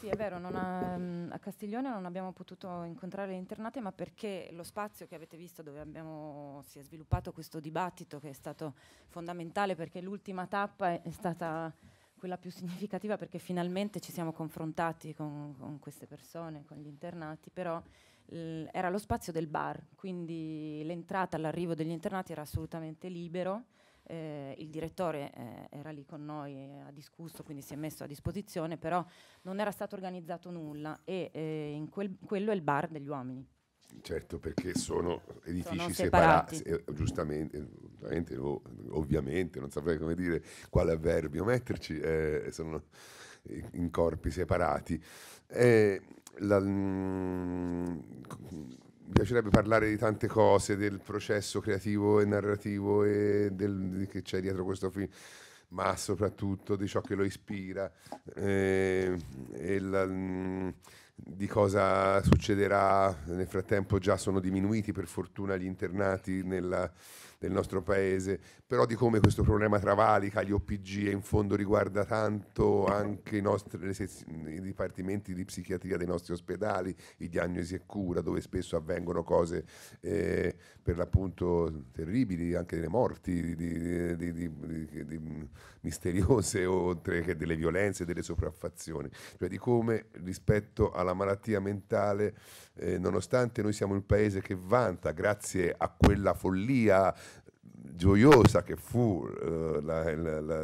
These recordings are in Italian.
Sì, è vero, ha, a Castiglione non abbiamo potuto incontrare le internate, ma perché lo spazio che avete visto dove abbiamo, si è sviluppato questo dibattito, che è stato fondamentale perché l'ultima tappa è, è stata quella più significativa perché finalmente ci siamo confrontati con, con queste persone, con gli internati, però era lo spazio del bar, quindi l'entrata all'arrivo degli internati era assolutamente libero eh, il direttore eh, era lì con noi, eh, ha discusso, quindi si è messo a disposizione, però non era stato organizzato nulla e eh, in quel, quello è il bar degli uomini. Certo, perché sono edifici sono separati, separati. Eh, giustamente, giustamente oh, ovviamente, non saprei come dire quale avverbio metterci, eh, sono in corpi separati. Eh, la, mm, mi piacerebbe parlare di tante cose, del processo creativo e narrativo e del, che c'è dietro questo film, ma soprattutto di ciò che lo ispira. Eh, e la, mm, di cosa succederà. Nel frattempo già sono diminuiti per fortuna gli internati nella, nel nostro paese, però di come questo problema travalica gli OPG e in fondo riguarda tanto anche i, nostri, i dipartimenti di psichiatria dei nostri ospedali, i diagnosi e cura, dove spesso avvengono cose eh, per l'appunto terribili, anche delle morti di, di, di, misteriose, oltre che delle violenze, delle sopraffazioni, cioè di come rispetto alla la malattia mentale, eh, nonostante noi siamo il paese che vanta, grazie a quella follia gioiosa che fu eh, la, la, la,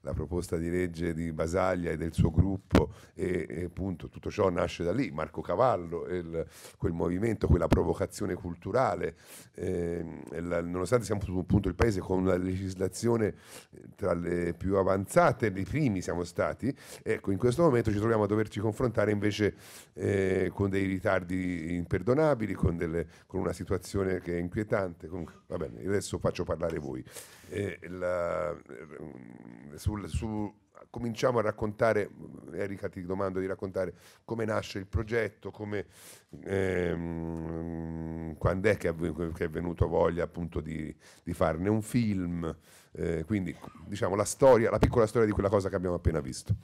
la, proposta di legge di Basaglia e del suo gruppo e, e appunto tutto ciò nasce da lì, Marco Cavallo, il, quel movimento, quella provocazione culturale, eh, nonostante siamo su un punto il paese con una legislazione eh, tra le più avanzate, dei primi siamo stati, ecco in questo momento ci troviamo a doverci confrontare invece eh, con dei ritardi imperdonabili, con, delle, con, una situazione che è inquietante, Comunque, va bene, adesso faccio parte parlare voi. Eh, la, sul, su, cominciamo a raccontare, Erika ti domando di raccontare come nasce il progetto, come, ehm, quando è che è, venuto voglia appunto di, di farne un film, eh, quindi diciamo la storia, la piccola storia di quella cosa che abbiamo appena visto.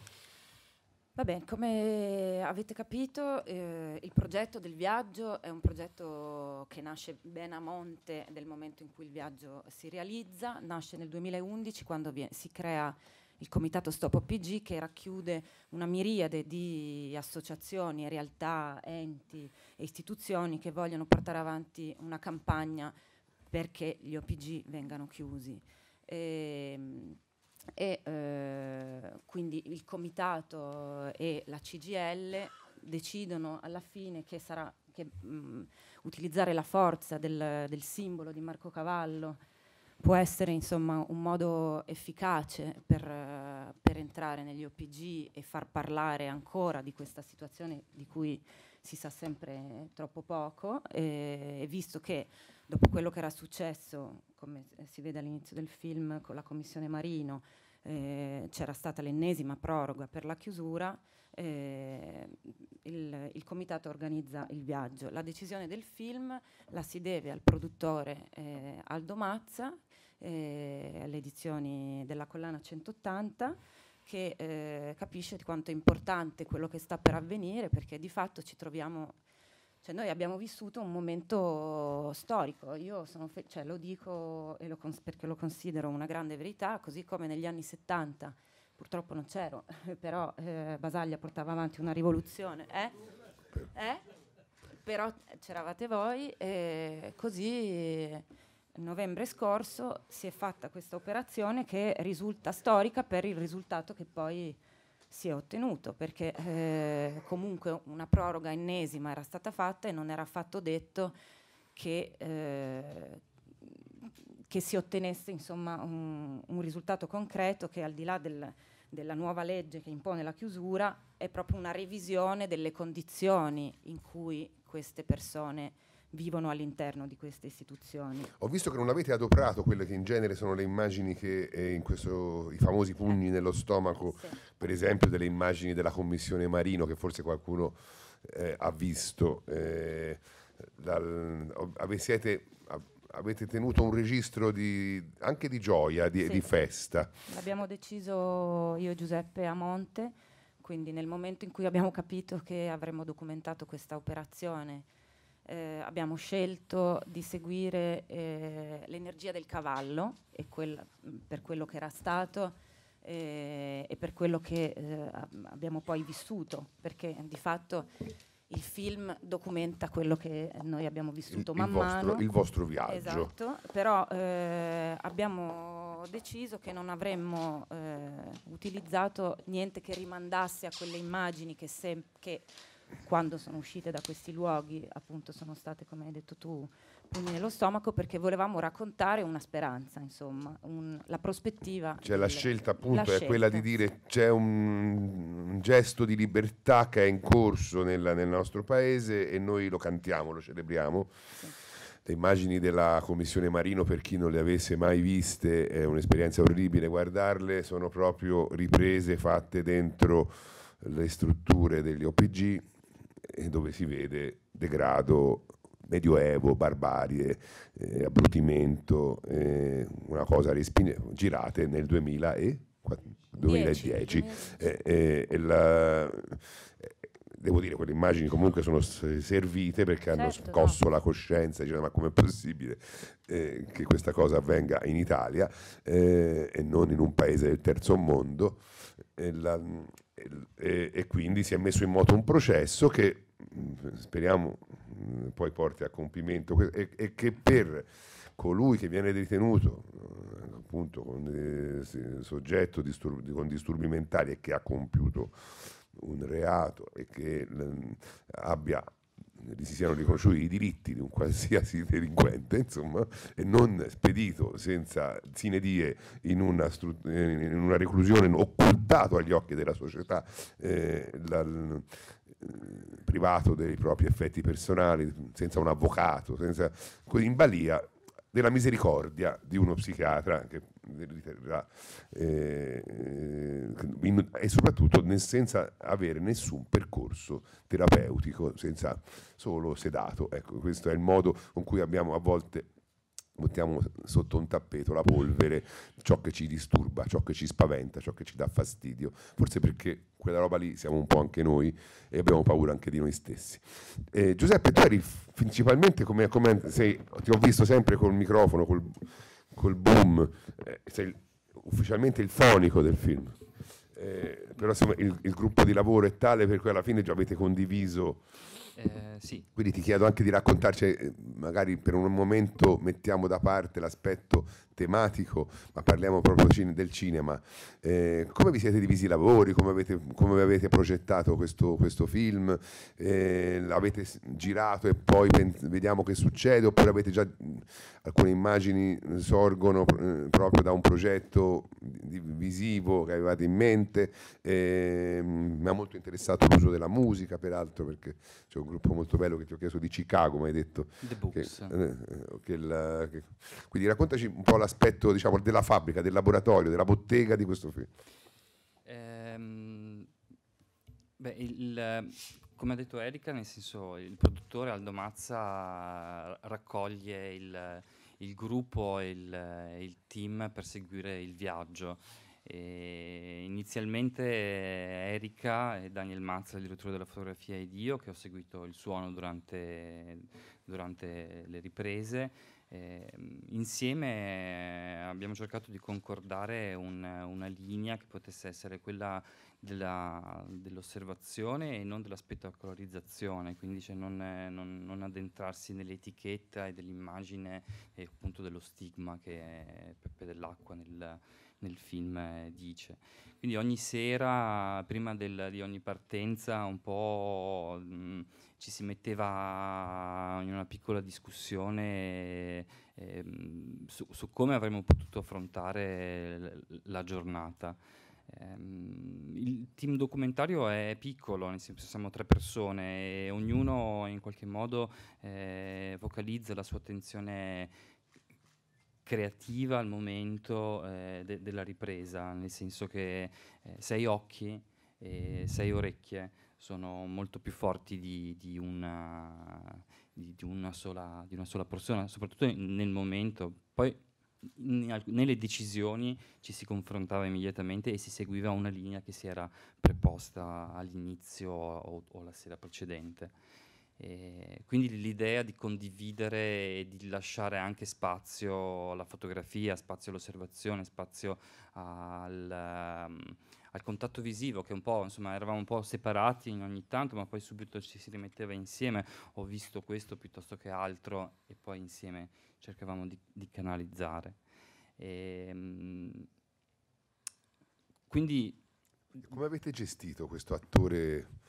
Va bene, come avete capito eh, il progetto del viaggio è un progetto che nasce ben a monte del momento in cui il viaggio si realizza, nasce nel 2011 quando viene, si crea il comitato Stop OPG che racchiude una miriade di associazioni, realtà, enti e istituzioni che vogliono portare avanti una campagna perché gli OPG vengano chiusi. E, ehm, e eh, quindi il comitato e la CGL decidono alla fine che, sarà, che mh, mm, utilizzare la forza del, del, simbolo di Marco Cavallo può essere insomma, un modo efficace per, uh, per, entrare negli OPG e far parlare ancora di questa situazione di cui si sa sempre troppo poco, e, visto che dopo quello che era successo, come eh, si vede all'inizio del film, con la Commissione Marino, eh, c'era stata l'ennesima proroga per la chiusura, eh, il, il, comitato organizza il viaggio. La decisione del film la si deve al produttore eh, Aldo Mazza, eh, alle edizioni della collana 180, che eh, capisce di quanto è importante quello che sta per avvenire perché di fatto ci troviamo cioè noi abbiamo vissuto un momento storico, io fe- cioè lo dico lo cons- perché lo considero una grande verità, così come negli anni 70, purtroppo non c'ero, però eh, Basaglia portava avanti una rivoluzione. Eh? Eh? Però c'eravate voi e così novembre scorso si è fatta questa operazione che risulta storica per il risultato che poi si è ottenuto, perché eh, comunque una proroga ennesima era stata fatta e non era affatto detto che, eh, che si ottenesse insomma, un, un, risultato concreto che al di là del, della nuova legge che impone la chiusura è proprio una revisione delle condizioni in cui queste persone vivono all'interno di queste istituzioni. Ho visto che non avete adoperato quelle che in genere sono le immagini che eh, in questo, i famosi pugni nello stomaco, sì. per esempio delle immagini della commissione Marino che forse qualcuno eh, ha visto. Eh, dal, ave, siete, avete tenuto un registro di, anche di gioia, di, sì. di festa. L'abbiamo deciso io e Giuseppe a Monte, quindi nel momento in cui abbiamo capito che avremmo documentato questa operazione eh, abbiamo scelto di seguire eh, l'energia del cavallo quella, per quello che era stato eh, e per quello che eh, abbiamo poi vissuto, perché di fatto il film documenta quello che noi abbiamo vissuto il, man il vostro, mano. Il vostro viaggio. Esatto, però eh, abbiamo deciso che non avremmo eh, utilizzato niente che rimandasse a quelle immagini che, che quando sono uscite da questi luoghi, appunto, sono state, come hai detto tu, pugni nello stomaco perché volevamo raccontare una speranza, insomma, un, la prospettiva. Cioè la scelta appunto la è scelta. quella di dire c'è un, un, gesto di libertà che è in corso nella, nel nostro paese e noi lo cantiamo, lo celebriamo. Sì. Le immagini della Commissione Marino, per chi non le avesse mai viste, è un'esperienza orribile guardarle, sono proprio riprese fatte dentro le strutture degli OPG eh, dove si vede degrado, medioevo, barbarie, eh, abbruttimento, eh, una cosa respine- girate nel 2000 e, 2010. 2010. Eh, eh, la, devo dire, quelle immagini comunque sono servite perché hanno certo, scosso no. la coscienza, dicendo ma com'è possibile eh, che questa cosa avvenga in Italia eh, e non in un paese del terzo mondo e, la, e, e quindi si è messo in moto un processo che mm, speriamo mm, poi porti a compimento e, e che per colui che viene ritenuto eh, appunto con, eh, soggetto disturbi, con disturbi mentali e che ha compiuto un reato e che mm, abbia si siano riconosciuti i diritti di un qualsiasi delinquente, insomma, e non spedito senza sine die in una, in una reclusione occultato agli occhi della società eh, dal, eh, privato dei propri effetti personali, senza un avvocato, senza, in balia della misericordia di uno psichiatra che riterrà, eh, in, e soprattutto nel, senza avere nessun percorso terapeutico, senza solo sedato. Ecco, questo è il modo con cui abbiamo a volte buttiamo sotto un tappeto la polvere, ciò che ci disturba, ciò che ci spaventa, ciò che ci dà fastidio, forse perché quella roba lì siamo un po' anche noi e abbiamo paura anche di noi stessi. Eh, Giuseppe, tu eri principalmente come, come sei, ti ho visto sempre col microfono, col, col boom, eh, sei ufficialmente il fonico del film. Eh, però insomma, il, il, gruppo di lavoro è tale per cui alla fine già avete condiviso. Eh, sì. Quindi ti chiedo anche di raccontarci, eh, magari per un momento mettiamo da parte l'aspetto tematico, ma parliamo proprio del cinema. Eh, come vi siete divisi i lavori? Come avete, come avete progettato questo, questo film? Eh, l'avete girato e poi vediamo che succede? Oppure avete già alcune immagini sorgono proprio da un progetto visivo che avevate in mente? sicuramente eh, mi ha molto interessato l'uso della musica, peraltro, perché c'è un gruppo molto bello che ti ho chiesto di Chicago, mi hai detto. The Books. Che, eh, eh, che la, che... Quindi raccontaci un po' l'aspetto diciamo, della fabbrica, del laboratorio, della bottega di questo film. Ehm, beh, il, come ha detto Erika, nel senso il produttore Aldo Mazza raccoglie il, il gruppo e il, il, team per seguire il viaggio e inizialmente eh, Erika e Daniel Mazza, il direttore della fotografia ed io, che ho seguito il suono durante, durante le riprese, eh, insieme eh, abbiamo cercato di concordare un, una linea che potesse essere quella della, dell'osservazione e non della spettacolarizzazione, quindi cioè non, non, non, addentrarsi nell'etichetta e dell'immagine e appunto dello stigma che è Peppe dell'acqua nel nel film eh, dice. Quindi ogni sera, prima del, di ogni partenza, un po' mh, mm, ci si metteva in una piccola discussione eh, mm, su, su, come avremmo potuto affrontare l- la giornata. Um, il team documentario è piccolo, nel senso siamo tre persone e ognuno in qualche modo eh, focalizza la sua attenzione creativa al momento eh, de- della ripresa, nel senso che eh, sei occhi e sei orecchie sono molto più forti di, di, una, di, di una, sola, una, sola, persona, soprattutto nel momento. Poi nelle decisioni ci si confrontava immediatamente e si seguiva una linea che si era preposta all'inizio o, o la sera precedente. E eh, quindi l'idea di condividere e di lasciare anche spazio alla fotografia, spazio all'osservazione, spazio al, ehm, al contatto visivo, che un po', insomma, eravamo un po' separati ogni tanto, ma poi subito ci si rimetteva insieme, ho visto questo piuttosto che altro, e poi insieme cercavamo di, di canalizzare. E, ehm, quindi... Come avete gestito questo attore?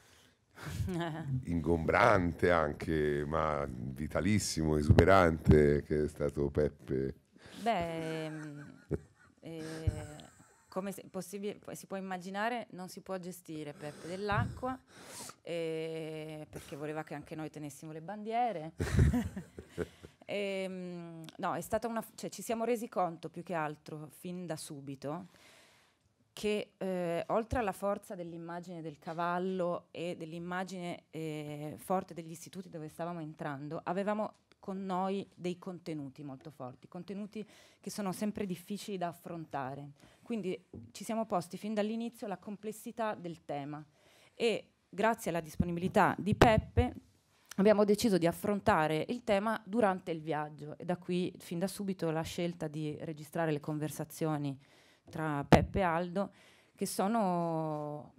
ingombrante anche, ma vitalissimo, esuberante, che è stato Peppe. Beh, mm, eh, come si può immaginare, non si può gestire Peppe dell'acqua, eh, perché voleva che anche noi tenessimo le bandiere. eh, no, una, cioè, ci siamo resi conto più che altro fin da subito che eh, oltre alla forza dell'immagine del cavallo e dell'immagine eh, forte degli istituti dove stavamo entrando, avevamo con noi dei contenuti molto forti, contenuti che sono sempre difficili da affrontare. Quindi ci siamo posti fin dall'inizio la complessità del tema e grazie alla disponibilità di Peppe abbiamo deciso di affrontare il tema durante il viaggio e da qui fin da subito la scelta di registrare le conversazioni tra Peppe e Aldo, che sono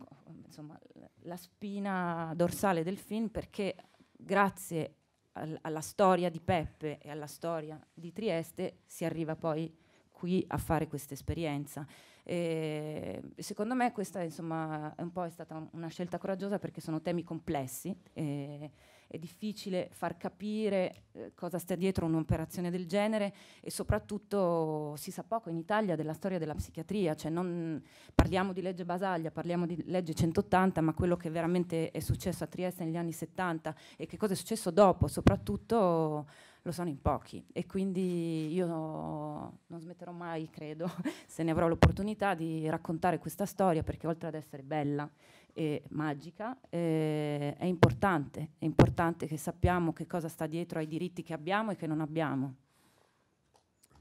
insomma, la spina dorsale del film perché grazie al, alla storia di Peppe e alla storia di Trieste si arriva poi qui a fare questa esperienza. E secondo me questa insomma, è, un è stata una scelta coraggiosa perché sono temi complessi. Eh, è difficile far capire eh, cosa sta dietro un'operazione del genere e soprattutto si sa poco in Italia della storia della psichiatria, cioè non, parliamo di legge Basaglia, parliamo di legge 180, ma quello che veramente è successo a Trieste negli anni 70 e che cosa è successo dopo, soprattutto lo sono in pochi e quindi io non smetterò mai, credo, se ne avrò l'opportunità di raccontare questa storia perché oltre ad essere bella eh, magica, eh, è importante, è importante che sappiamo che cosa sta dietro ai diritti che abbiamo e che non abbiamo.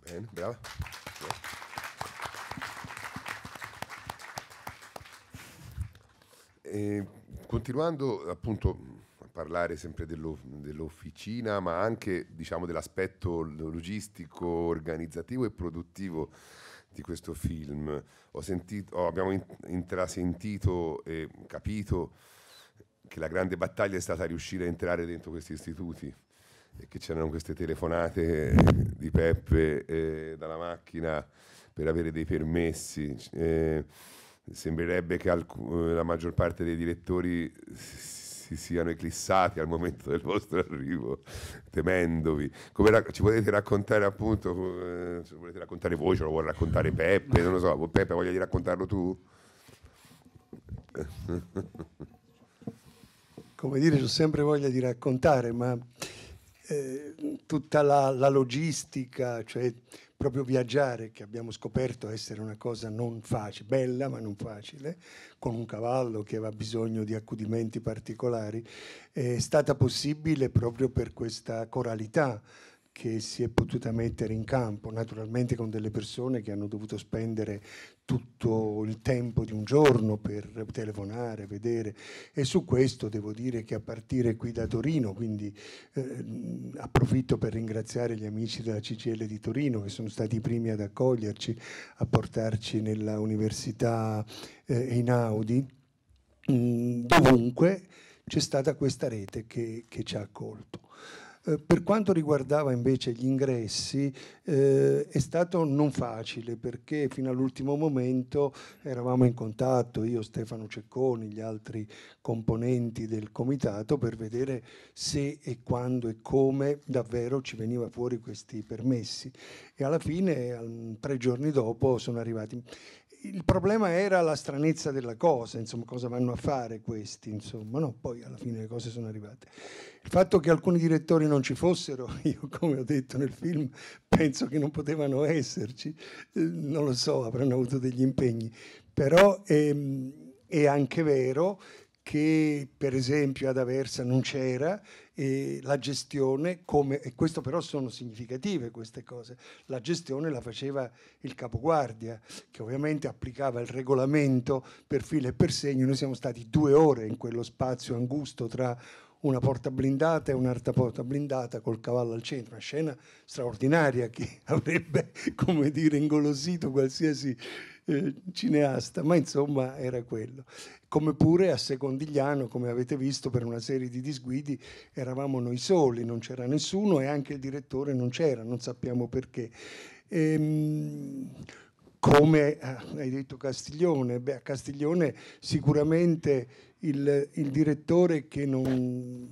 Bene, brava. E eh, continuando appunto a parlare sempre dello, dell'officina, ma anche diciamo, dell'aspetto logistico, organizzativo e produttivo di questo film. Ho sentito, oh, abbiamo intrasentito e capito che la grande battaglia è stata riuscire a entrare dentro questi istituti e che c'erano queste telefonate di Peppe eh, dalla macchina per avere dei permessi. Eh, sembrerebbe che la maggior parte dei direttori si si siano eclissati al momento del vostro arrivo, temendovi. Come, ci potete raccontare appunto, eh, se volete raccontare voi, ce lo vuole raccontare Peppe, non lo so, boh, Peppe voglia di raccontarlo tu? Come dire, ho sempre voglia di raccontare, ma eh, tutta la, la logistica, cioè proprio viaggiare, che abbiamo scoperto essere una cosa non facile, bella ma non facile, con un cavallo che aveva bisogno di accudimenti particolari, è stata possibile proprio per questa coralità che si è potuta mettere in campo, naturalmente con delle persone che hanno dovuto spendere tutto il tempo di un giorno per telefonare, vedere e su questo devo dire che a partire qui da Torino, quindi eh, approfitto per ringraziare gli amici della CCL di Torino che sono stati i primi ad accoglierci, a portarci nella università eh, Einaudi, mh, mm, dovunque c'è stata questa rete che, che ci ha accolto. Eh, per quanto riguardava invece gli ingressi, eh, è stato non facile perché fino all'ultimo momento eravamo in contatto, io, Stefano Cecconi, gli altri componenti del comitato, per vedere se e quando e come davvero ci veniva fuori questi permessi. E alla fine, tre giorni dopo, sono arrivati il problema era la stranezza della cosa, insomma, cosa vanno a fare questi, insomma, no? Poi alla fine le cose sono arrivate. Il fatto che alcuni direttori non ci fossero, io come ho detto nel film, penso che non potevano esserci, eh, non lo so, avranno avuto degli impegni, però ehm, è anche vero che per esempio ad Aversa non c'era e la gestione, come, e questo però sono significative queste cose, la gestione la faceva il capoguardia che ovviamente applicava il regolamento per filo e per segno, noi siamo stati due ore in quello spazio angusto tra una porta blindata e un'altra porta blindata col cavallo al centro, una scena straordinaria che avrebbe, come dire, ingolosito qualsiasi eh, cineasta, ma insomma era quello. Come pure a Secondigliano, come avete visto, per una serie di disguidi eravamo noi soli, non c'era nessuno e anche il direttore non c'era, non sappiamo perché. Ehm, come ah, hai detto Castiglione, beh, a Castiglione sicuramente il, il direttore che non,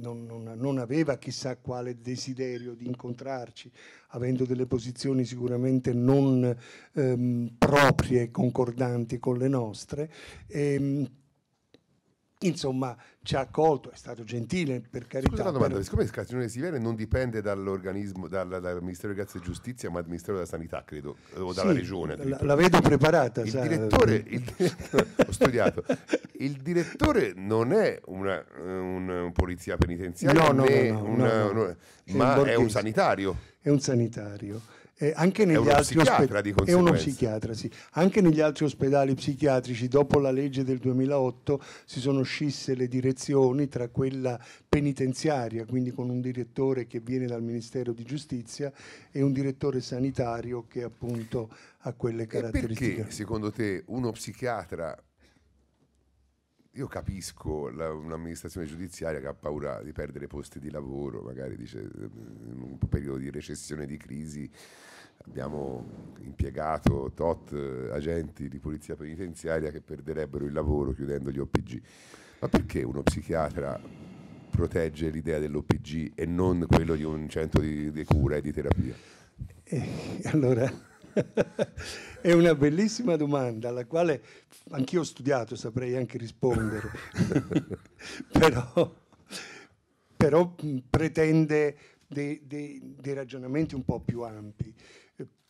non, non, non, aveva chissà quale desiderio di incontrarci, avendo delle posizioni sicuramente non ehm, proprie e concordanti con le nostre. E, ehm, insomma ci ha accolto, è stato gentile per carità. Scusa una domanda, però... siccome si viene non dipende dall'organismo, dal, dal Ministero di Grazia e Giustizia, ma dal Ministero della Sanità, credo, o dalla sì, Regione. La, la, vedo preparata. Il, sa... direttore, eh. il ho studiato, il direttore non è una, un, un polizia penitenziaria, no, no, no, ma è un sanitario. È un sanitario eh, anche negli altri ospedali, è uno psichiatra, sì. Anche negli altri ospedali psichiatrici, dopo la legge del 2008, si sono scisse le direzioni tra quella penitenziaria, quindi con un direttore che viene dal Ministero di Giustizia, e un direttore sanitario che appunto ha quelle caratteristiche. E perché, secondo te, uno psichiatra io capisco la, un'amministrazione giudiziaria che ha paura di perdere posti di lavoro, magari dice ehm, in un periodo di recessione, di crisi, abbiamo impiegato tot eh, agenti di polizia penitenziaria che perderebbero il lavoro chiudendo gli OPG. Ma perché uno psichiatra protegge l'idea dell'OPG e non quello di un centro di, di cura e di terapia? Eh, allora è una bellissima domanda alla quale anch'io ho studiato, saprei anche rispondere, però, però, pretende dei, dei, dei ragionamenti un po' più ampi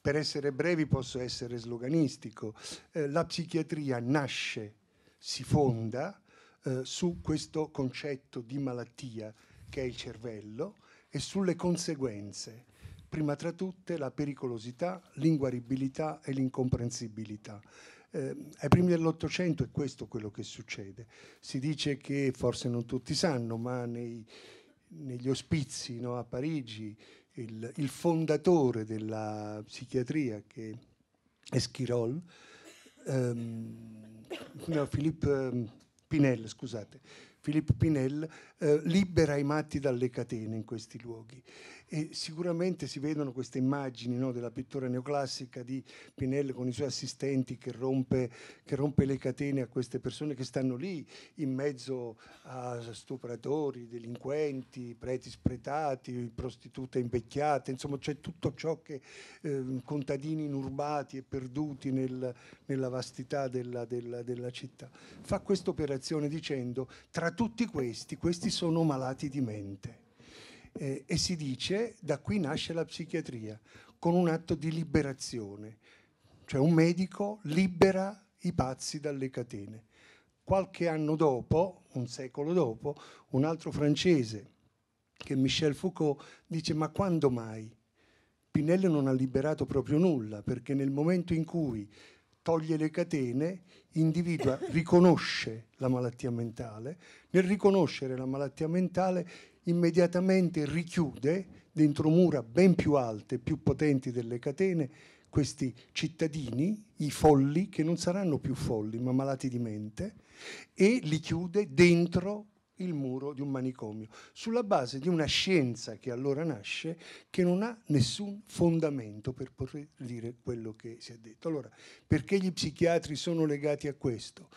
per essere brevi posso essere sloganistico, eh, la psichiatria nasce, si fonda eh, su questo concetto di malattia che è il cervello e sulle conseguenze prima tra tutte la pericolosità, l'inguaribilità e l'incomprensibilità. Eh, ai primi dell'Ottocento è questo quello che succede. Si dice che, forse non tutti sanno, ma nei, negli ospizi no, a Parigi il, il, fondatore della psichiatria, che è Schirol, ehm, no, Philippe ehm, Pinel, scusate, Filippo Pinel eh, libera i matti dalle catene in questi luoghi e sicuramente si vedono queste immagini no, della pittura neoclassica di Pinelli con i suoi assistenti che rompe, che rompe, le catene a queste persone che stanno lì in mezzo a stupratori, delinquenti, preti spretati, prostitute invecchiate, insomma c'è tutto ciò che eh, contadini inurbati e perduti nel, nella vastità della, della, della città. Fa questa operazione dicendo tra tutti questi, questi sono malati di mente eh, e si dice da qui nasce la psichiatria, con un atto di liberazione, cioè un medico libera i pazzi dalle catene. Qualche anno dopo, un secolo dopo, un altro francese, che Michel Foucault, dice ma quando mai? Pinello non ha liberato proprio nulla, perché nel momento in cui toglie le catene, individua, riconosce la malattia mentale, nel riconoscere la malattia mentale immediatamente richiude dentro mura ben più alte, più potenti delle catene, questi cittadini, i folli, che non saranno più folli ma malati di mente, e li chiude dentro il muro di un manicomio, sulla base di una scienza che allora nasce che non ha nessun fondamento per poter dire quello che si è detto. Allora, perché gli psichiatri sono legati a questo?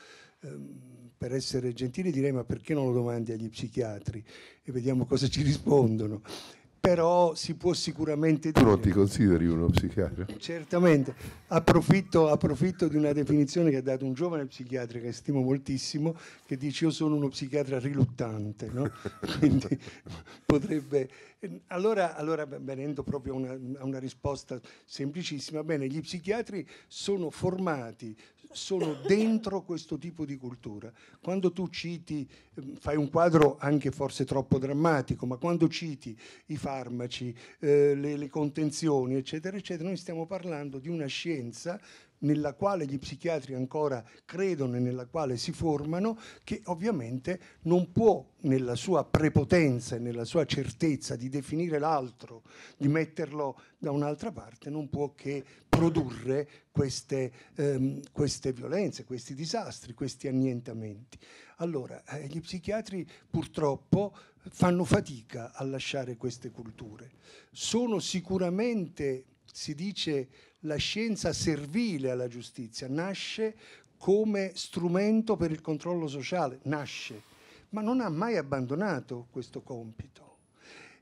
Ehm, per essere gentili direi ma perché non lo domandi agli psichiatri e vediamo cosa ci rispondono. Però si può sicuramente dire... Tu non ti consideri uno psichiatra? Certamente, approfitto, approfitto di una definizione che ha dato un giovane psichiatra che stimo moltissimo, che dice io sono uno psichiatra riluttante, no? quindi potrebbe Ehm, allora, allora venendo proprio a una, una risposta semplicissima, bene, gli psichiatri sono formati, sono dentro questo tipo di cultura. Quando tu citi, ehm, fai un quadro anche forse troppo drammatico, ma quando citi i farmaci, eh, le, le contenzioni, eccetera, eccetera, noi stiamo parlando di una scienza nella quale gli psichiatri ancora credono e nella quale si formano, che ovviamente non può nella sua prepotenza e nella sua certezza di definire l'altro, di metterlo da un'altra parte, non può che produrre queste, ehm, queste violenze, questi disastri, questi annientamenti. Allora, eh, gli psichiatri purtroppo fanno fatica a lasciare queste culture. Sono sicuramente, si dice, la scienza servile alla giustizia nasce come strumento per il controllo sociale, nasce, ma non ha mai abbandonato questo compito.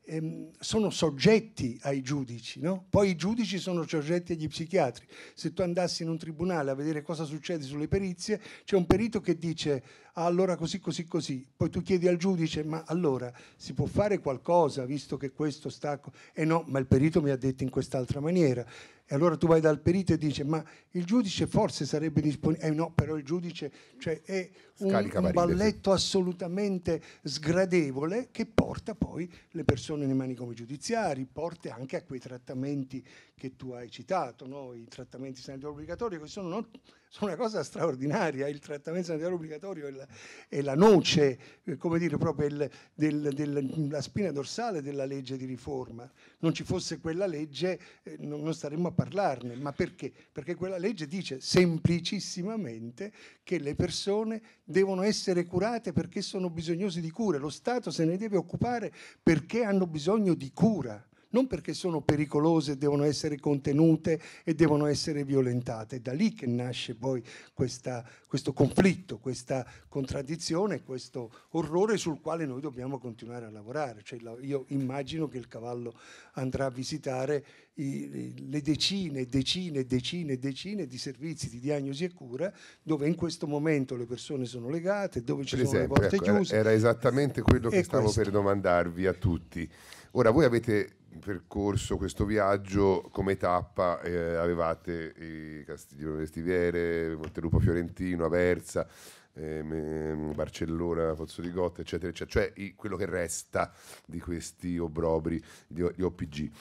Ehm, sono soggetti ai giudici, no? poi i giudici sono soggetti agli psichiatri. Se tu andassi in un tribunale a vedere cosa succede sulle perizie, c'è un perito che dice ah, allora così, così, così, poi tu chiedi al giudice ma allora si può fare qualcosa visto che questo sta... E no, ma il perito mi ha detto in quest'altra maniera e allora tu vai dal perito e dici, ma il giudice forse sarebbe disponibile, eh no, però il giudice cioè, è un, un balletto assolutamente sgradevole che porta poi le persone nei manicomi giudiziari, porta anche a quei trattamenti che tu hai citato, no? i trattamenti sanitari obbligatori, che sono non sono una cosa straordinaria, il trattamento sanitario obbligatorio è la, è la noce, eh, come dire, proprio il, del, del, la spina dorsale della legge di riforma. Non ci fosse quella legge eh, non, non staremmo a parlarne, ma perché? Perché quella legge dice semplicissimamente che le persone devono essere curate perché sono bisognosi di cure, lo Stato se ne deve occupare perché hanno bisogno di cura non perché sono pericolose, devono essere contenute e devono essere violentate. È da lì che nasce poi questa, questo conflitto, questa contraddizione, questo orrore sul quale noi dobbiamo continuare a lavorare. Cioè, io immagino che il cavallo andrà a visitare i, le decine e decine e decine e decine di servizi di diagnosi e cura dove in questo momento le persone sono legate, dove ci per sono esempio, le porte ecco, chiuse. Era esattamente quello che stavo questo. per domandarvi a tutti. Ora voi avete percorso, questo viaggio come tappa eh, avevate i Castiglione Vestiviere, Montelupo Fiorentino, Aversa, ehm, ehm, Barcellona, Pozzo di Gotta, eccetera, eccetera, cioè i, quello che resta di questi obrobri, di, gli OPG.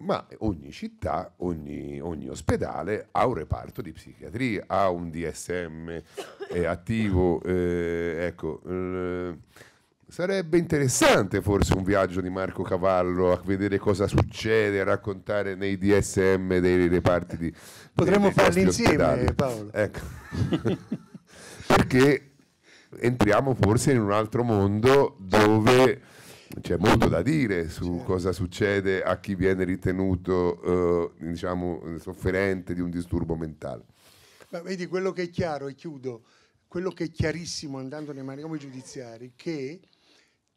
Ma ogni città, ogni, ogni, ospedale ha un reparto di psichiatria, ha un DSM attivo, eh, ecco. Eh, Sarebbe interessante forse un viaggio di Marco Cavallo a vedere cosa succede, a raccontare nei DSM dei reparti di... Potremmo farli insieme ospedali. Paolo. Ecco. Perché entriamo forse in un altro mondo dove c'è molto da dire su certo. cosa succede a chi viene ritenuto eh, diciamo, sofferente di un disturbo mentale. Ma vedi, quello che è chiaro, e chiudo, quello che è chiarissimo andando nei manicomio giudiziari, che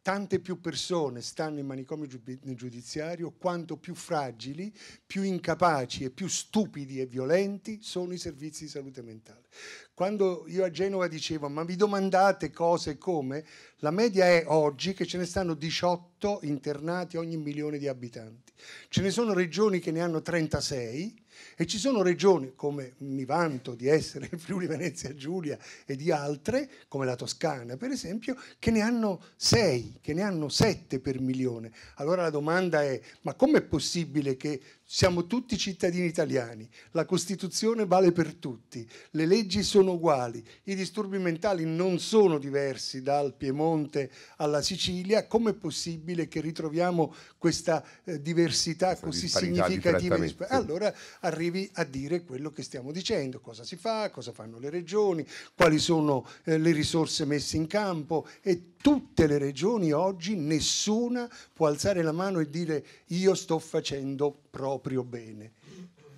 tante più persone stanno in manicomio giudiziario, quanto più fragili, più incapaci e più stupidi e violenti sono i servizi di salute mentale. Quando io a Genova dicevo ma vi domandate cose come, la media è oggi che ce ne stanno 18 internati ogni milione di abitanti, ce ne sono regioni che ne hanno 36 e ci sono regioni, come mi vanto di essere il Friuli Venezia Giulia e di altre, come la Toscana per esempio, che ne hanno 6, che ne hanno 7 per milione. Allora la domanda è, ma com'è possibile che siamo tutti cittadini italiani, la Costituzione vale per tutti, le leggi sono uguali, i disturbi mentali non sono diversi dal Piemonte alla Sicilia, com'è possibile che ritroviamo questa eh, diversità così significativa? allora arrivi a dire quello che stiamo dicendo, cosa si fa, cosa fanno le regioni, quali sono eh, le risorse messe in campo e tutte le regioni oggi nessuna può alzare la mano e dire io sto facendo proprio bene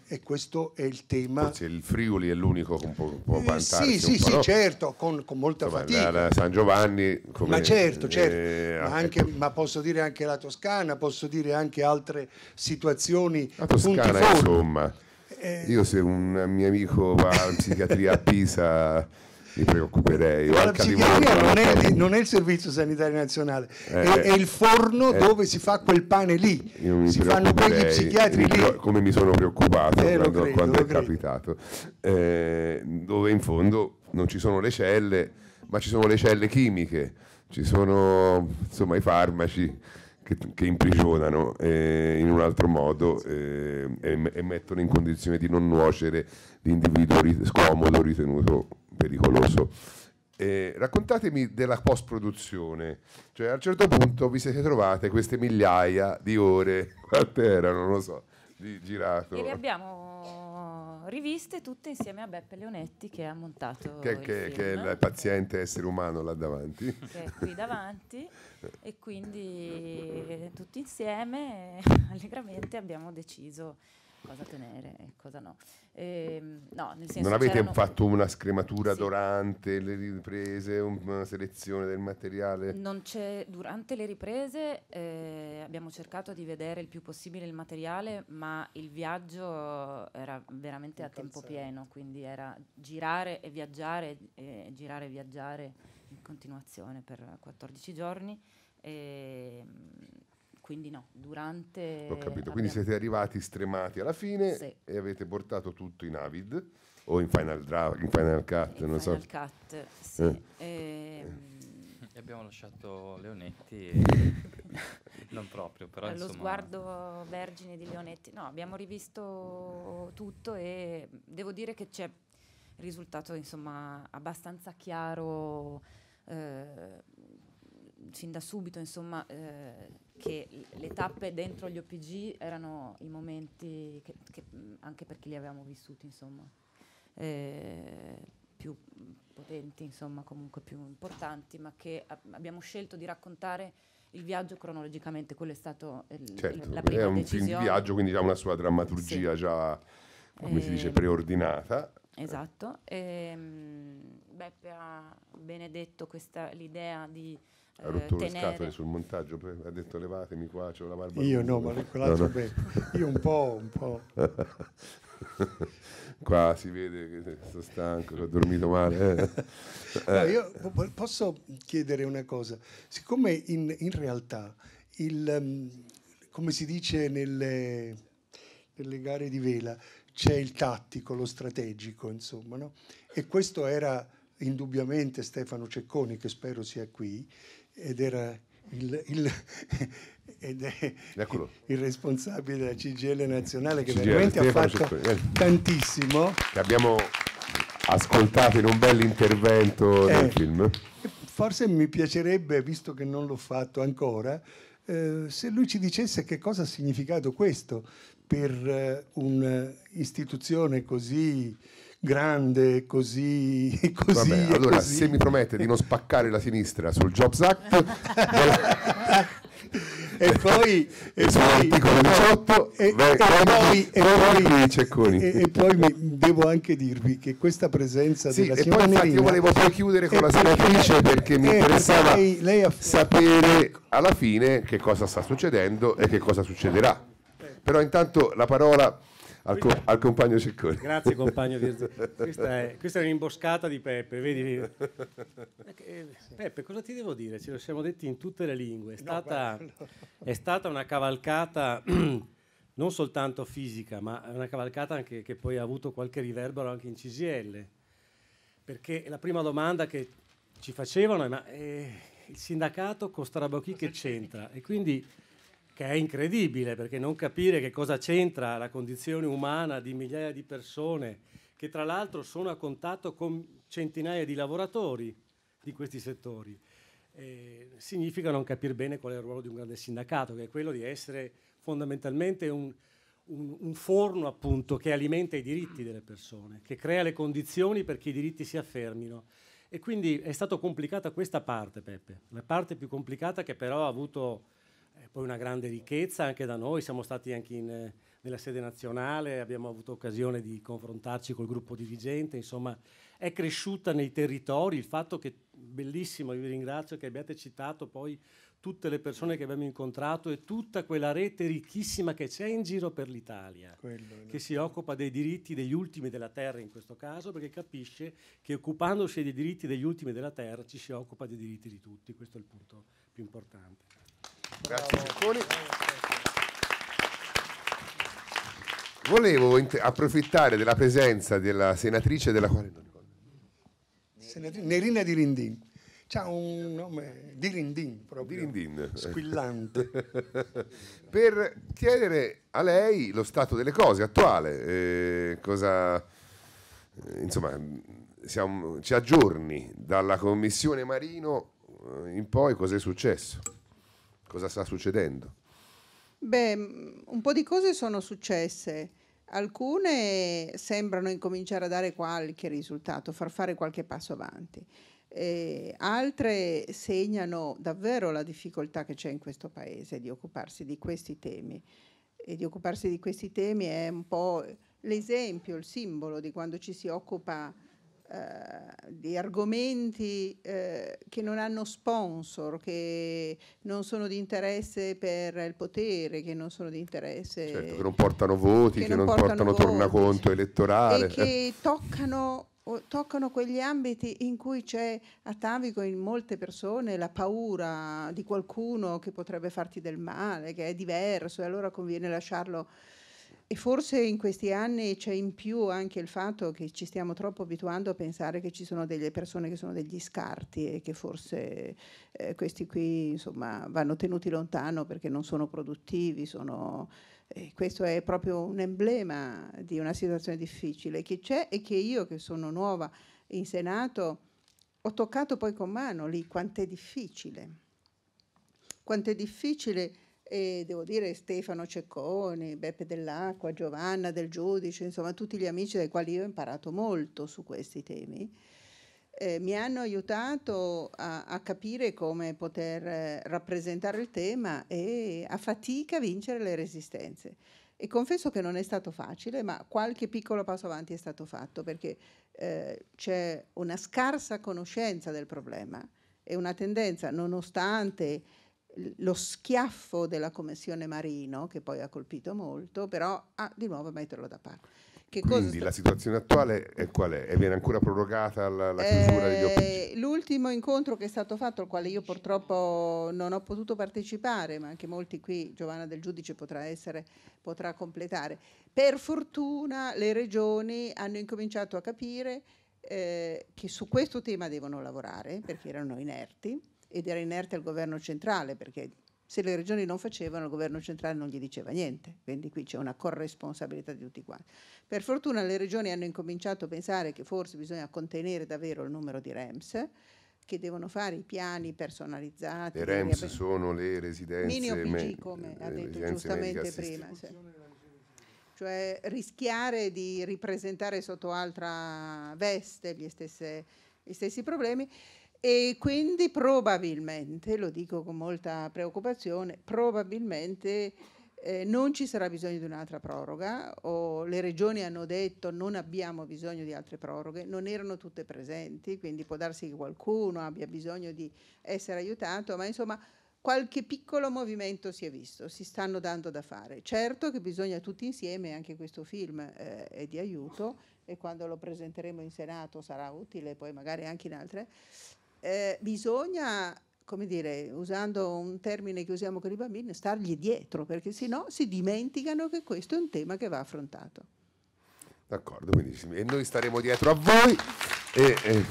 e questo è il tema. Forse il Friuli è l'unico che può, può vantarsi. Eh, sì, sì, sì, no? certo, con, con molta Insomma, fatica. Da, da San Giovanni, come, ma certo, eh, certo. Eh, ma, eh, anche, ma, posso dire anche la Toscana, posso dire anche altre situazioni. La Toscana, insomma. Eh, Io se un mio amico va in psichiatria a Pisa mi preoccuperei. la psichiatria non è, il, non è, il servizio sanitario nazionale, eh, è, è, il forno eh, dove si fa quel pane lì, si fanno quegli psichiatri lì. Come mi sono preoccupato eh, quando, credo, quando è credo. capitato, eh, dove in fondo non ci sono le celle, ma ci sono le celle chimiche, ci sono insomma i farmaci. Che, che, imprigionano eh, in un altro modo eh, e, e, mettono in condizione di non nuocere l'individuo rit- scomodo ritenuto pericoloso. Eh, raccontatemi della post-produzione, cioè a un certo punto vi siete trovate queste migliaia di ore, quante erano, non lo so, di girato. E le abbiamo riviste tutte insieme a Beppe Leonetti che ha montato che, che, che è il paziente essere umano là davanti. Che è qui davanti e quindi tutti insieme allegramente abbiamo deciso cosa tenere e cosa no. E, ehm, no nel senso, non avete fatto una scrematura sì. durante le riprese, una selezione del materiale? Non c'è, durante le riprese eh, abbiamo cercato di vedere il più possibile il materiale, ma il viaggio era veramente in a calzare. tempo pieno, quindi era girare e viaggiare, e girare e viaggiare in continuazione per 14 giorni. E, ehm, quindi no, durante... Ho capito, quindi siete arrivati stremati alla fine sì. e avete portato tutto in Avid o in Final Draft, in Final Cut, in non Final so. Final Cut, sì. Eh. E, ehm, e abbiamo lasciato Leonetti, non proprio, però Lo sguardo vergine di Leonetti. No, abbiamo rivisto tutto e devo dire che c'è risultato, insomma, abbastanza chiaro... Eh, fin da subito insomma, eh, che le tappe dentro gli OPG erano i momenti che, che mm, anche per chi li avevamo vissuti insomma, eh, più potenti, insomma, comunque più importanti, ma che a- abbiamo scelto di raccontare il viaggio cronologicamente, quello è stato il, certo, il, la certo, prima è un decisione. Film viaggio, quindi ha una sua drammaturgia sì. già, come eh, si dice, ehm, preordinata. Esatto. E, ehm, Beppe ha benedetto questa, l'idea di ha rotto eh, tenere. le scatole sul montaggio, ha detto levatemi qua, c'è la barba. Io no, ma quell'altro no, no. Becco. Io un po', un po'. qua si vede che sono stanco, ho dormito male. Eh. no, eh. io posso chiedere una cosa, siccome in, in realtà il, um, come si dice nelle, nelle, gare di vela, c'è il tattico, lo strategico, insomma, no? e questo era indubbiamente Stefano Cecconi, che spero sia qui, ed era il, il, ed è il responsabile della CGL nazionale che CGL, veramente ha fatto eh. tantissimo. Che abbiamo ascoltato in un bel intervento eh, nel film. Forse mi piacerebbe, visto che non l'ho fatto ancora, eh, se lui ci dicesse che cosa ha significato questo per eh, un'istituzione così grande, così, e così Vabbè, allora, così. se mi promette di non spaccare la sinistra sul Jobs Act... e poi e poi, 18, e, beh, e poi, e poi, e, e poi mi, devo anche dirvi che questa presenza sì, della signora poi, infatti, io volevo poi chiudere con la senatrice perché mi interessava lei, lei sapere ecco. alla fine che cosa sta succedendo e che cosa succederà però intanto la parola al, co- al compagno Ciccone. Grazie compagno Virgilio. Questa è, questa è un'imboscata di Peppe, vedi? Eh, Peppe, cosa ti devo dire? Ce lo siamo detti in tutte le lingue. È stata, no, È stata una cavalcata non soltanto fisica, ma una cavalcata anche che poi ha avuto qualche riverbero anche in CGL. Perché la prima domanda che ci facevano è ma eh, il sindacato con Starabocchi che c'entra? E quindi che è incredibile perché non capire che cosa c'entra la condizione umana di migliaia di persone che tra l'altro sono a contatto con centinaia di lavoratori di questi settori. Eh, significa non capire bene qual è il ruolo di un grande sindacato, che è quello di essere fondamentalmente un, un, un forno appunto, che alimenta i diritti delle persone, che crea le condizioni perché i diritti si affermino. E quindi è stata complicata questa parte, Peppe, la parte più complicata che però ha avuto eh, poi una grande ricchezza anche da noi, siamo stati anche in, nella sede nazionale, abbiamo avuto occasione di confrontarci col gruppo dirigente, insomma è cresciuta nei territori il fatto che, bellissimo, io vi ringrazio che abbiate citato poi tutte le persone che abbiamo incontrato e tutta quella rete ricchissima che c'è in giro per l'Italia, che si occupa dei diritti degli ultimi della terra in questo caso, perché capisce che occupandosi dei diritti degli ultimi della terra ci si occupa dei diritti di tutti, questo è il punto più importante. Grazie Cicconi. Volevo approfittare della presenza della senatrice della quale non ricordo. Nerina Di Rindin. C'ha un nome di Rindin proprio. Di Rindin. Squillante. per chiedere a lei lo stato delle cose attuale, eh, cosa eh, insomma siamo, ci aggiorni dalla commissione Marino eh, in poi cosa è successo? Cosa sta succedendo? Beh, mm, un po' di cose sono successe. Alcune sembrano incominciare a dare qualche risultato, far fare qualche passo avanti. Eh, altre segnano davvero la difficoltà che c'è in questo Paese di occuparsi di questi temi. E di occuparsi di questi temi è un po' l'esempio, il simbolo di quando ci si occupa eh, di argomenti eh, che non hanno sponsor, che non sono di interesse per il potere, che non sono di interesse... Certo, che non portano voti, che, che non, non, portano, portano tornaconto elettorale. E che toccano, toccano quegli ambiti in cui c'è atavico in molte persone la paura di qualcuno che potrebbe farti del male, che è diverso e allora conviene lasciarlo e forse in questi anni c'è in più anche il fatto che ci stiamo troppo abituando a pensare che ci sono delle persone che sono degli scarti e che forse eh, questi qui insomma, vanno tenuti lontano perché non sono produttivi, sono, eh, questo è proprio un emblema di una situazione difficile che c'è e che io che sono nuova in Senato ho toccato poi con mano lì quanto è difficile, quanto è difficile e devo dire Stefano Cecconi, Beppe Dell'Acqua, Giovanna del Giudice, insomma tutti gli amici dai quali io ho imparato molto su questi temi, eh, mi hanno aiutato a, a capire come poter eh, rappresentare il tema e a fatica vincere le resistenze. E confesso che non è stato facile, ma qualche piccolo passo avanti è stato fatto perché eh, c'è una scarsa conoscenza del problema e una tendenza, nonostante lo schiaffo della commissione Marino, che poi ha colpito molto, però ah, di nuovo metterlo da parte. Che Quindi la situazione attuale è qual è? E viene ancora prorogata la, la eh, chiusura eh, degli OPG? L'ultimo incontro che è stato fatto, al quale io purtroppo non ho potuto partecipare, ma anche molti qui, Giovanna del Giudice potrà, essere, potrà completare. Per fortuna le regioni hanno incominciato a capire eh, che su questo tema devono lavorare, perché erano inerti, ed era inerte al governo centrale perché se le regioni non facevano il governo centrale non gli diceva niente, quindi qui c'è una corresponsabilità di tutti quanti. Per fortuna le regioni hanno incominciato a pensare che forse bisogna contenere davvero il numero di REMS che devono fare i piani personalizzati. Le REMS sono le residenze mini OPG, come ha detto giustamente prima. Sì. Cioè. cioè rischiare di ripresentare sotto altra veste gli stessi, gli stessi problemi e quindi probabilmente, lo dico con molta preoccupazione, probabilmente eh, non ci sarà bisogno di un'altra proroga o le regioni hanno detto non abbiamo bisogno di altre proroghe, non erano tutte presenti, quindi può darsi che qualcuno abbia bisogno di essere aiutato, ma insomma qualche piccolo movimento si è visto, si stanno dando da fare. Certo che bisogna tutti insieme, anche questo film eh, è di aiuto e quando lo presenteremo in Senato sarà utile, poi magari anche in altre, eh, bisogna come dire, usando un termine che usiamo con i bambini, stargli dietro, perché sennò si dimenticano che questo è un tema che va affrontato. D'accordo, quindi e noi staremo dietro a voi e, e,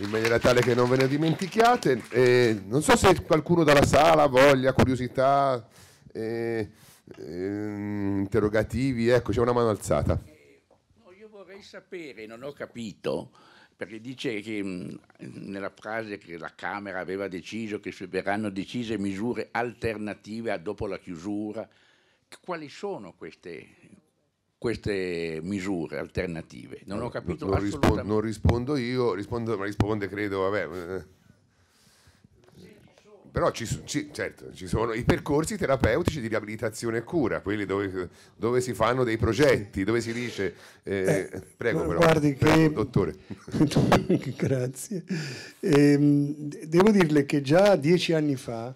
in maniera tale che non ve ne dimentichiate. E, non so se qualcuno dalla sala voglia, curiosità, ehm, interrogativi, ecco, c'è una mano alzata. No, io vorrei sapere, non ho capito perché dice che mm, nella frase che la Camera aveva deciso che verranno decise misure alternative a dopo la chiusura, quali sono queste, queste misure alternative? Non ho eh, capito non, rispondo, non rispondo io, rispondo, ma risponde credo, vabbè. Eh. Però ci, ci, certo, ci sono i percorsi terapeutici di riabilitazione e cura, quelli dove, dove si fanno dei progetti, dove si dice... Eh, eh, prego però, guardi prego, che dottore. Grazie. E, ehm, devo dirle che già dieci anni fa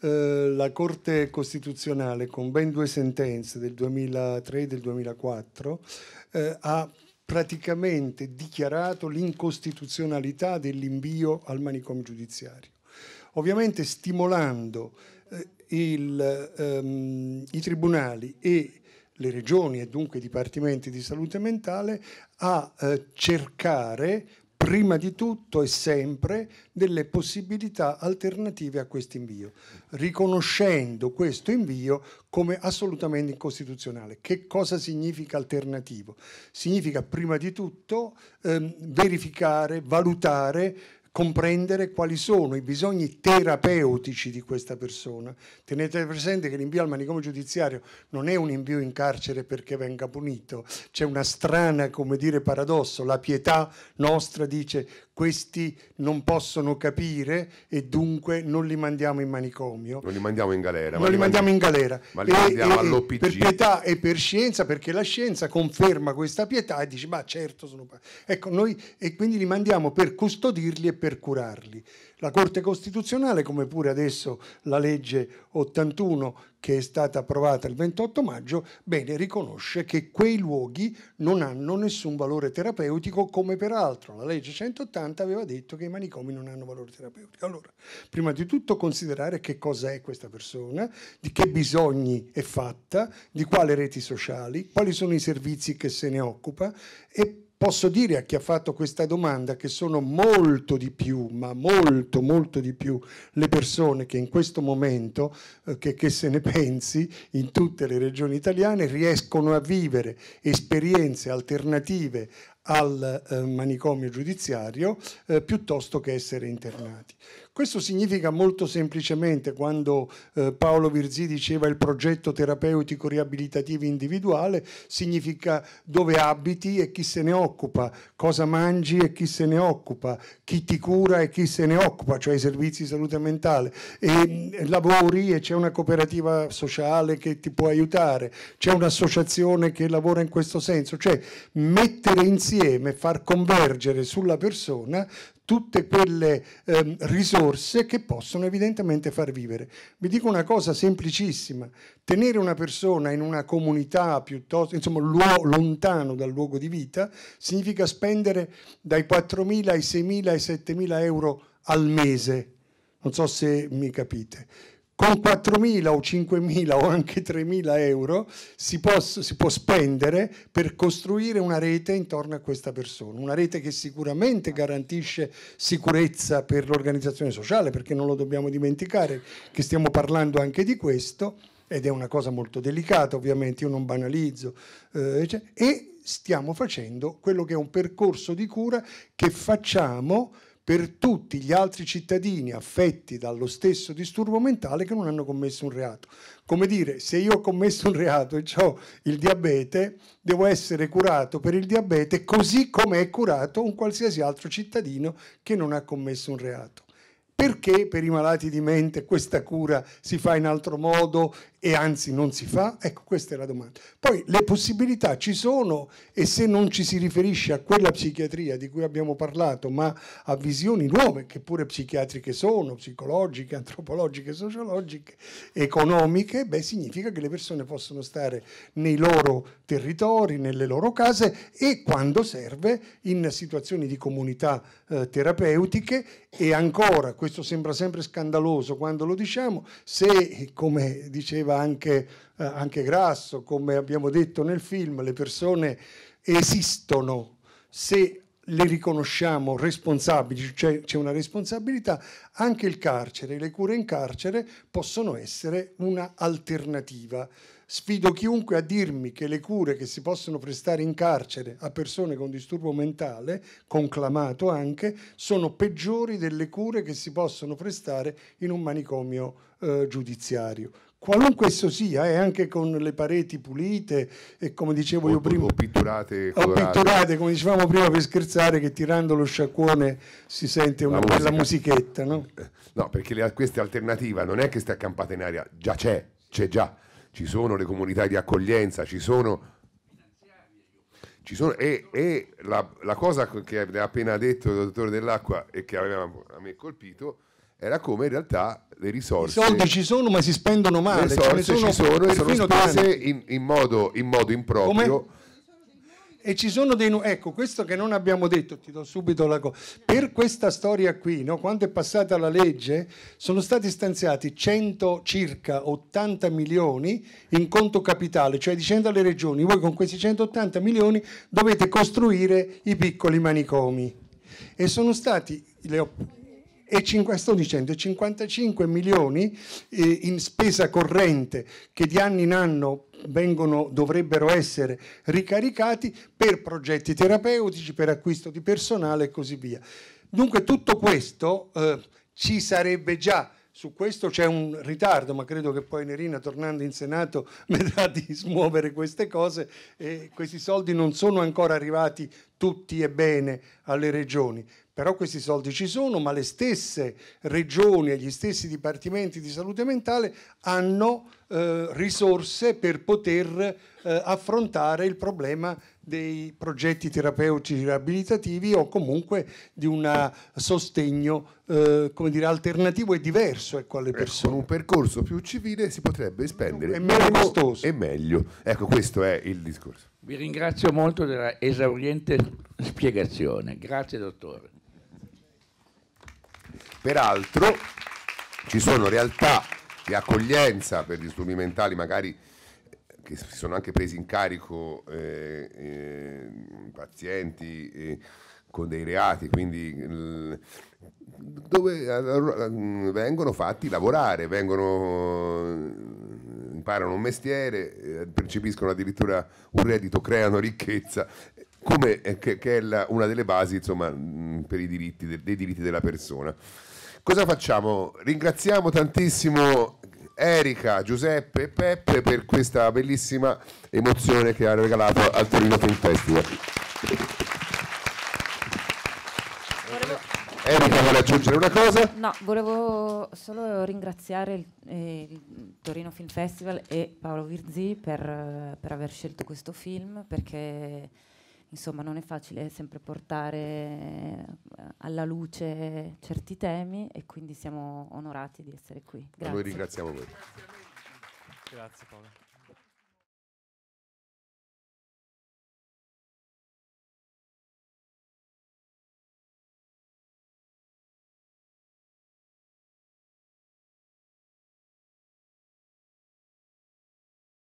eh, la Corte Costituzionale, con ben due sentenze del 2003 e del 2004, eh, ha praticamente dichiarato l'incostituzionalità dell'invio al manicomio giudiziario, ovviamente stimolando eh, il, ehm, i tribunali e le regioni e dunque i dipartimenti di salute mentale a eh, cercare prima di tutto e sempre delle possibilità alternative a questo invio, riconoscendo questo invio come assolutamente incostituzionale. Che cosa significa alternativo? Significa prima di tutto ehm, verificare, valutare comprendere quali sono i bisogni terapeutici di questa persona. Tenete presente che l'invio al manicomio giudiziario non è un invio in carcere perché venga punito, c'è una strana, come dire, paradosso. La pietà nostra dice questi non possono capire e dunque non li mandiamo in manicomio. Non li mandiamo in galera. Non ma li mandiamo in galera. Ma li e, mandiamo e, all'OPG. Per pietà e per scienza, perché la scienza conferma questa pietà e dice, ma certo sono... Ecco, noi e quindi li mandiamo per custodirli e per curarli. La Corte Costituzionale, come pure adesso la legge 81 che è stata approvata il 28 maggio, bene, riconosce che quei luoghi non hanno nessun valore terapeutico come peraltro la legge 180 70 aveva detto che i manicomi non hanno valore terapeutico. Allora, prima di tutto considerare che cosa è questa persona, di che bisogni è fatta, di quali reti sociali, quali sono i servizi che se ne occupa e posso dire a chi ha fatto questa domanda che sono molto di più, ma molto, molto di più le persone che in questo momento, eh, che, che se ne pensi, in tutte le regioni italiane riescono a vivere esperienze alternative al eh, manicomio giudiziario eh, piuttosto che essere internati. Questo significa molto semplicemente quando eh, Paolo Virzì diceva il progetto terapeutico riabilitativo individuale, significa dove abiti e chi se ne occupa, cosa mangi e chi se ne occupa, chi ti cura e chi se ne occupa, cioè i servizi di salute mentale, e mh, mm, lavori e c'è una cooperativa sociale che ti può aiutare, c'è un'associazione che lavora in questo senso, cioè mettere insieme, far convergere sulla persona tutte quelle eh, risorse che possono evidentemente far vivere. Vi dico una cosa semplicissima, tenere una persona in una comunità piuttosto, insomma, lontano dal luogo di vita, significa spendere dai 4.000 ai 6.000 ai 7.000 euro al mese. Non so se mi capite con 4.000 o 5.000 o anche 3.000 euro si può, si può, spendere per costruire una rete intorno a questa persona, una rete che sicuramente garantisce sicurezza per l'organizzazione sociale, perché non lo dobbiamo dimenticare che stiamo parlando anche di questo, ed è una cosa molto delicata ovviamente, io non banalizzo, eh, cioè, e stiamo facendo quello che è un percorso di cura che facciamo per tutti gli altri cittadini affetti dallo stesso disturbo mentale che non hanno commesso un reato. Come dire, se io ho commesso un reato e ho il diabete, devo essere curato per il diabete così come è curato un qualsiasi altro cittadino che non ha commesso un reato. Perché per i malati di mente questa cura si fa in altro modo e anzi non si fa? Ecco, questa è la domanda. Poi le possibilità ci sono e se non ci si riferisce a quella psichiatria di cui abbiamo parlato, ma a visioni nuove, che pure psichiatriche sono, psicologiche, antropologiche, sociologiche, economiche, beh, significa che le persone possono stare nei loro territori, nelle loro case e quando serve in situazioni di comunità eh, terapeutiche e ancora, questo sembra sempre scandaloso quando lo diciamo, se come diceva diceva anche, eh, anche Grasso, come abbiamo detto nel film, le persone esistono se le riconosciamo responsabili, cioè c'è una responsabilità, anche il carcere, le cure in carcere possono essere un'alternativa. Sfido chiunque a dirmi che le cure che si possono prestare in carcere a persone con disturbo mentale, conclamato anche, sono peggiori delle cure che si possono prestare in un manicomio eh, giudiziario qualunque esso sia, e eh, anche con le pareti pulite e come dicevo o, io prima... O pitturate. O pitturate, come dicevamo prima per scherzare, che tirando lo sciacquone si sente una musica. bella musichetta, no? Eh, no, perché le, questa alternativa non è che stai accampata in aria, già c'è, c'è già. Ci sono le comunità di accoglienza, ci sono... Ci sono e, e la, la cosa che ha appena detto il dottore dell'acqua e che aveva a me colpito era come in realtà le risorse. I soldi ci sono, ma si spendono male. Le risorse sono ci sono e sono spese in, in, modo, in modo improprio. Come? E ci sono dei nu- ecco questo che non abbiamo detto, ti do subito la cosa. Per questa storia qui, no, quando è passata la legge, sono stati stanziati 100 circa 80 milioni in conto capitale, cioè dicendo alle regioni, voi con questi 180 milioni dovete costruire i piccoli manicomi. E sono stati le e sto dicendo 55 milioni eh, in spesa corrente che di anno in anno vengono, dovrebbero essere ricaricati per progetti terapeutici, per acquisto di personale e così via. Dunque tutto questo eh, ci sarebbe già su questo c'è un ritardo, ma credo che poi Nerina, tornando in Senato, vedrà di smuovere queste cose. Eh, questi soldi non sono ancora arrivati tutti e bene alle regioni. Però questi soldi ci sono, ma le stesse regioni e gli stessi dipartimenti di salute mentale hanno eh, risorse per poter eh, affrontare il problema dei progetti terapeutici riabilitativi o comunque di un sostegno eh, come dire, alternativo e diverso ecco, alle ecco, persone. Ecco, un percorso più civile si potrebbe spendere è meno costoso. e meglio. Ecco, questo è il discorso. Vi ringrazio molto della esauriente spiegazione. Grazie dottore. Peraltro ci sono realtà di accoglienza per gli strumentali, magari eh, che si sono anche presi in carico eh, eh, pazienti eh, con dei reati, quindi dove mm, vengono fatti lavorare, vengono, imparano un mestiere, eh, percepiscono addirittura un reddito, creano ricchezza come, eh, che, che è la, una delle basi insomma, mm, per i diritti, dei diritti della persona. Cosa facciamo? Ringraziamo tantissimo Erika, Giuseppe e Peppe per questa bellissima emozione che hanno regalato al Torino Film Festival. Erika vuole aggiungere una cosa? No, volevo solo ringraziare il, eh, il Torino Film Festival e Paolo Virzi per, eh, per aver scelto questo film perché insomma non è facile sempre portare eh, alla luce certi temi e quindi siamo onorati di essere qui. Grazie. Noi ringraziamo voi. Grazie Paolo.